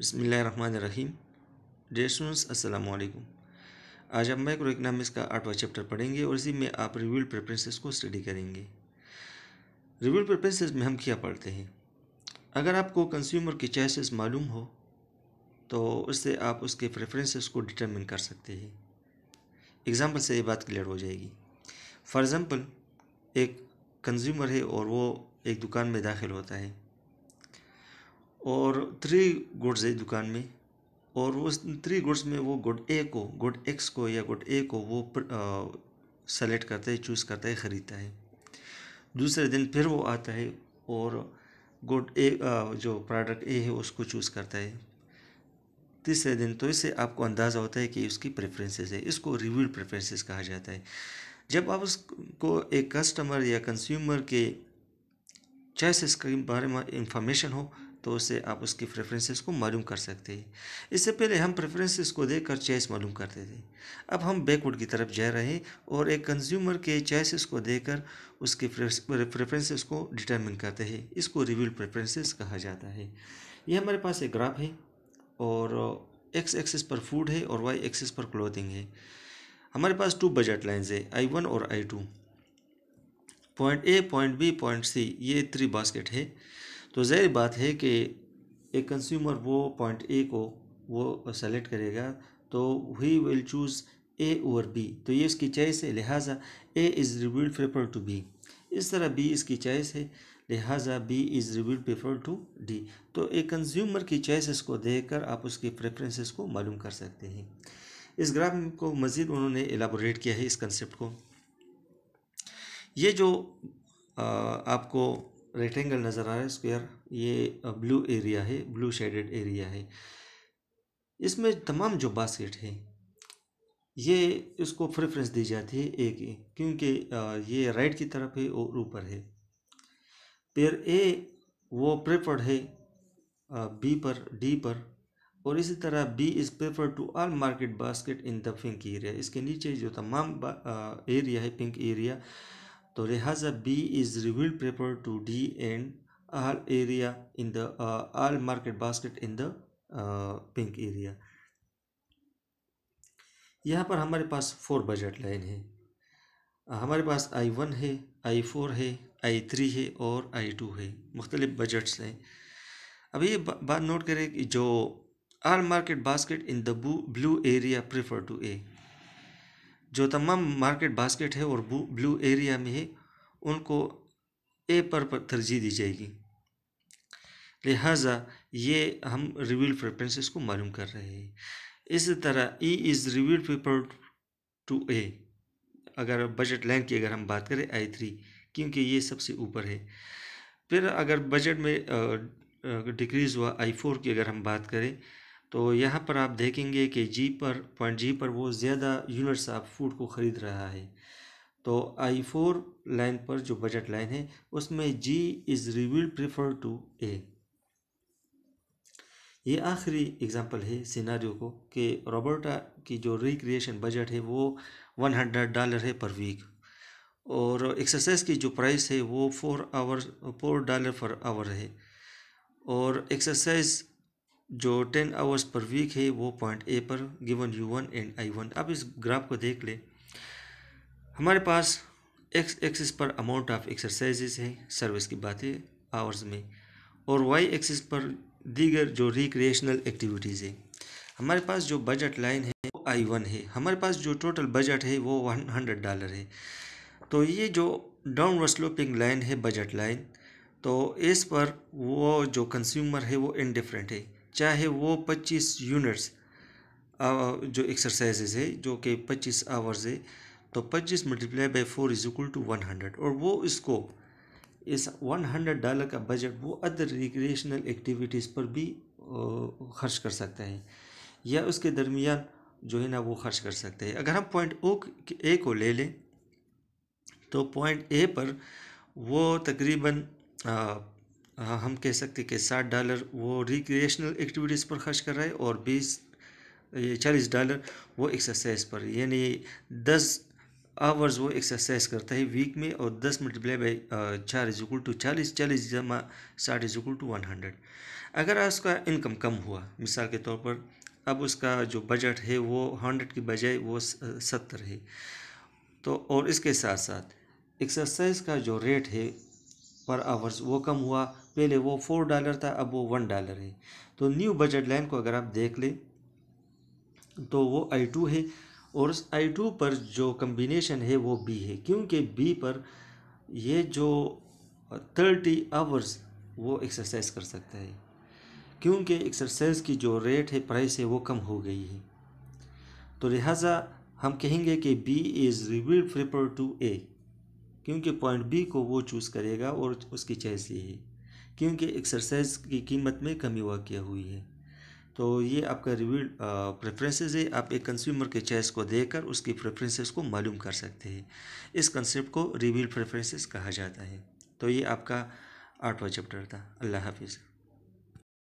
बसमीम dear students अस्सलाम आज हम माइक्रो इकनॉमिक्स का आठवां चैप्टर पढ़ेंगे और इसी में आप रिव्यूल प्रेफरेंसेस को स्टडी करेंगे रिव्यूल प्रेफरेंसेस में हम क्या पढ़ते हैं अगर आपको कंज्यूमर की चॉइसेस मालूम हो तो उससे आप उसके प्रेफरेंसेस को डिटरमिन कर सकते हैं एग्ज़ाम्पल से ये बात क्लियर हो जाएगी फॉर एग्ज़ाम्पल एक कंज्यूमर है और वो एक दुकान में दाखिल होता है और थ्री गुड्स है दुकान में और उस थ्री गुड्स में वो गुड ए को गुड एक्स को या गुड ए को वो सेलेक्ट करता है चूज़ करता है ख़रीदता है दूसरे दिन फिर वो आता है और गुड ए जो प्रोडक्ट ए है उसको चूज़ करता है तीसरे दिन तो इससे आपको अंदाज़ा होता है कि उसकी प्रेफरेंसेस है इसको रिव्यूड प्रेफरेंसेस कहा जाता है जब आप उसको एक कस्टमर या कंज्यूमर के चॉइसेस के बारे में इंफॉर्मेशन हो तो उससे आप उसकी प्रेफरेंसेस को मालूम कर सकते हैं इससे पहले हम प्रेफरेंसेस को देखकर चॉइस मालूम करते थे अब हम बैकवर्ड की तरफ जा रहे हैं और एक कंज्यूमर के चॉइसेस को देखकर उसके प्रेफरेंसेस को डिटर्मिन करते हैं इसको रिव्यूल प्रेफरेंसेस कहा जाता है ये हमारे पास एक ग्राफ है और एक्स एक्सिस पर फूड है और वाई एक्सिस पर क्लोथिंग है हमारे पास टू बजट लाइन्स है आई वन और I two point A point B point C ये थ्री बास्केट है तो ज़ाहिर बात है कि एक कंज्यूमर वो पॉइंट ए को वो सेलेक्ट करेगा तो he will choose A over B तो ये उसकी चॉइस है लिहाजा A is revealed prefer to B इस तरह बी इसकी चॉइस है लिहाजा B is revealed prefer to D तो एक कंज्यूमर की चॉइसेस को देखकर आप उसकी प्रेफरेंसेस को मालूम कर सकते हैं इस ग्राफ को मज़ीद उन्होंने एलाबोरेट किया है इस कंसेप्ट को ये जो आ, आपको रेक्टेंगल नज़र आ रहा है स्क्वायर ये ब्लू एरिया है ब्लू शेडेड एरिया है इसमें तमाम जो बास्केट है ये इसको प्रेफरेंस दी जाती है ए की क्योंकि ये राइट की तरफ है और ऊपर है पेयर ए वो प्रेफर्ड है बी पर डी पर और इसी तरह B is preferred to all market basket in the pink area इसके नीचे जो तमाम एरिया है पिंक एरिया तो लिहाजा B is revealed prefer to D and all area in the all market basket in the pink area यहाँ पर हमारे पास फोर बजट लाइन है हमारे पास आई वन है आई फोर है आई थ्री है और आई टू है मुख्तलिफ बजट्स हैं अब ये बात नोट करें कि जो all market basket in the blue area prefer to A जो तमाम मार्केट बास्केट है और ब्लू एरिया में है उनको ए पर, पर तरजीह दी जाएगी लिहाजा ये हम रिव्यूल प्रेफरेंसेस को मालूम कर रहे हैं इस तरह E is revealed prefer to A अगर बजट लाइन की अगर हम बात करें आई थ्री क्योंकि ये सबसे ऊपर है फिर अगर बजट में डिक्रीज़ हुआ आई फोर की अगर हम बात करें तो यहाँ पर आप देखेंगे कि जी पर पॉइंट जी पर वो ज़्यादा यूनिट्स आप फूड को ख़रीद रहा है तो आई फोर लाइन पर जो बजट लाइन है उसमें G is revealed prefer to A ये आखिरी एग्जांपल है सिनारी को कि रॉबर्टा की जो रिक्रिएशन बजट है वो वन हंड्रेड डॉलर है पर वीक और एक्सरसाइज की जो प्राइस है वो four hour four dollar per hour है और एक्सरसाइज जो टेन आवर्स पर वीक है वो पॉइंट ए पर given U one and I one अब इस ग्राफ को देख लें हमारे पास एक्स एक्सिस पर अमाउंट ऑफ एक्सरसाइजेस है सर्विस की बात है आवर्स में और वाई एक्सिस पर दीगर जो रिक्रिएशनल एक्टिविटीज़ है हमारे पास जो बजट लाइन है वो आई वन है हमारे पास जो टोटल बजट है वो वन हंड्रेड डॉलर है तो ये जो डाउन स्लोपिंग लाइन है बजट लाइन तो इस पर वो जो कंज्यूमर है वो इनडिफरेंट है चाहे वो पच्चीस यूनिट्स जो एक्सरसाइजेज है जो कि पच्चीस आवर्स है तो पच्चीस multiply by four is equal to one hundred और वो इसको इस वन हंड्रेड डॉलर का बजट वो अदर रिक्रिएशनल एक्टिविटीज़ पर भी खर्च कर सकता है या उसके दरमियान जो है ना वो खर्च कर सकते हैं अगर हम पॉइंट ओ ए को ले लें तो पॉइंट ए पर वो तकरीबन हाँ, हम कह सकते हैं कि साठ डॉलर वो रिक्रिएशनल एक्टिविटीज़ पर खर्च कर रहा है और बीस चालीस डॉलर वो एक्सरसाइज पर यानी दस आवर्स वो एक्सरसाइज करता है वीक में और दस मल्टीप्लाई बाई चार इज इक्वल टू चालीस चालीस जमा साठ is equal to one hundred अगर उसका इनकम कम हुआ मिसाल के तौर पर अब उसका जो बजट है वो हंड्रेड की बजाय वो सत्तर है तो और इसके साथ साथ एक्सरसाइज का जो रेट है पर आवर्स वो कम हुआ पहले वो फोर डॉलर था अब वो वन डॉलर है तो न्यू बजट लाइन को अगर आप देख लें तो वो आई टू है और उस आई टू पर जो कम्बिनेशन है वो बी है क्योंकि बी पर ये जो थर्टी आवर्स वो एक्सरसाइज कर सकता है क्योंकि एक्सरसाइज की जो रेट है प्राइस है वो कम हो गई है तो लिहाजा हम कहेंगे कि B is revealed prefer to A क्योंकि पॉइंट बी को वो चूज़ करेगा और उसकी चॉइस ये है क्योंकि एक्सरसाइज की कीमत में कमी वाक़ हुई है तो ये आपका रिव्यू प्रेफरेंसेस है आप एक कंज्यूमर के चॉइस को देकर उसकी प्रेफरेंसेस को मालूम कर सकते हैं इस कंसेप्ट को रिव्यू प्रेफरेंसेस कहा जाता है तो ये आपका आठवां चैप्टर था अल्लाह हाफिज़